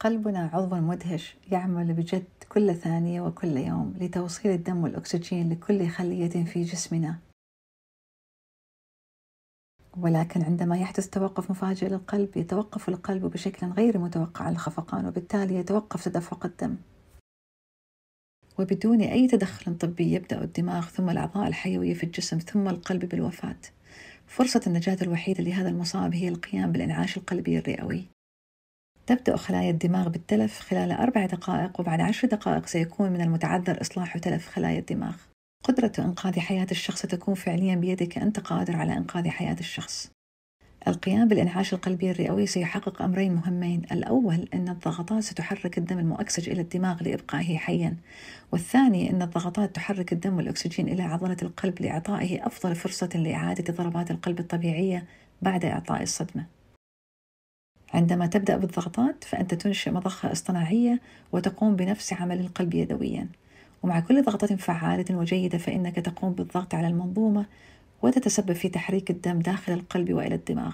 قلبنا عضو مدهش يعمل بجد كل ثانية وكل يوم لتوصيل الدم والأكسجين لكل خلية في جسمنا ولكن عندما يحدث توقف مفاجئ للقلب يتوقف القلب بشكل غير متوقع الخفقان وبالتالي يتوقف تدفق الدم وبدون أي تدخل طبي يبدأ الدماغ ثم الأعضاء الحيوية في الجسم ثم القلب بالوفاة فرصة النجاة الوحيدة لهذا المصاب هي القيام بالإنعاش القلبي الرئوي تبدأ خلايا الدماغ بالتلف خلال أربع دقائق وبعد عشر دقائق سيكون من المتعذر إصلاح تلف خلايا الدماغ قدرة إنقاذ حياة الشخص ستكون فعليا بيدك أنت قادر على إنقاذ حياة الشخص القيام بالإنعاش القلبي الرئوي سيحقق أمرين مهمين الأول أن الضغطات ستحرك الدم المؤكسج إلى الدماغ لإبقائه حيا والثاني أن الضغطات تحرك الدم والأكسجين إلى عضلة القلب لإعطائه أفضل فرصة لإعادة ضربات القلب الطبيعية بعد إعطاء الصدمة عندما تبدأ بالضغطات فأنت تنشئ مضخة اصطناعية وتقوم بنفس عمل القلب يدويا ومع كل ضغطة فعالة وجيدة فإنك تقوم بالضغط على المنظومة وتتسبب في تحريك الدم داخل القلب وإلى الدماغ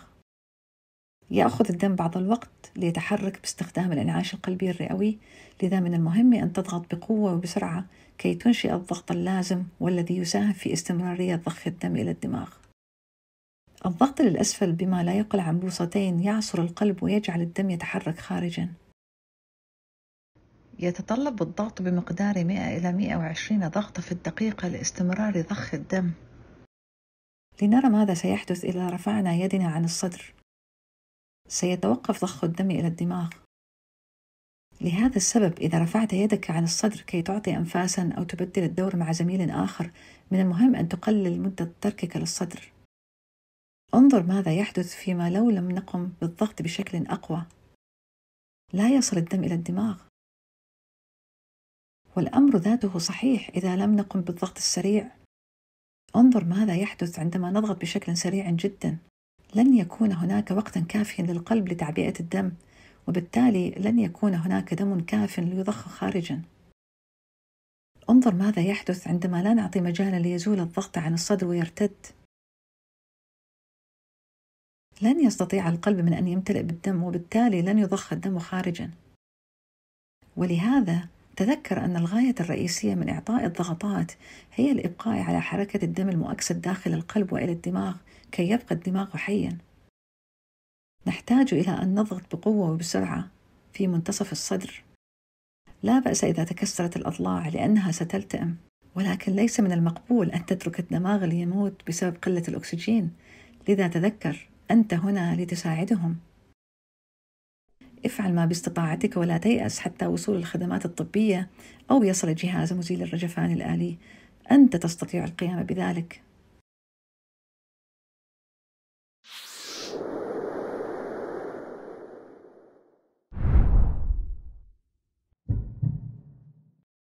يأخذ الدم بعض الوقت ليتحرك باستخدام الإنعاش القلبي الرئوي لذا من المهم أن تضغط بقوة وبسرعة كي تنشئ الضغط اللازم والذي يساهم في استمرارية ضخ الدم إلى الدماغ الضغط للأسفل بما لا يقل عن بوصتين يعصر القلب ويجعل الدم يتحرك خارجا يتطلب الضغط بمقدار 100 إلى 120 ضغطة في الدقيقة لاستمرار ضخ الدم لنرى ماذا سيحدث إذا رفعنا يدنا عن الصدر سيتوقف ضخ الدم إلى الدماغ لهذا السبب إذا رفعت يدك عن الصدر كي تعطي أنفاسا أو تبدل الدور مع زميل آخر من المهم أن تقلل مدة تركك للصدر انظر ماذا يحدث فيما لو لم نقم بالضغط بشكل أقوى لا يصل الدم إلى الدماغ والأمر ذاته صحيح إذا لم نقم بالضغط السريع انظر ماذا يحدث عندما نضغط بشكل سريع جدا لن يكون هناك وقت كافيا للقلب لتعبئة الدم وبالتالي لن يكون هناك دم كاف ليضخ خارجا انظر ماذا يحدث عندما لا نعطي مجالا ليزول الضغط عن الصدر ويرتد لن يستطيع القلب من أن يمتلئ بالدم وبالتالي لن يضخ الدم خارجا ولهذا تذكر أن الغاية الرئيسية من إعطاء الضغطات هي الإبقاء على حركة الدم المؤكسد داخل القلب وإلى الدماغ كي يبقى الدماغ حيا نحتاج إلى أن نضغط بقوة وبسرعة في منتصف الصدر لا بأس إذا تكسرت الأضلاع لأنها ستلتئم ولكن ليس من المقبول أن تترك الدماغ ليموت بسبب قلة الأكسجين لذا تذكر أنت هنا لتساعدهم افعل ما باستطاعتك ولا تيأس حتى وصول الخدمات الطبية أو يصل جهاز مزيل الرجفان الآلي أنت تستطيع القيام بذلك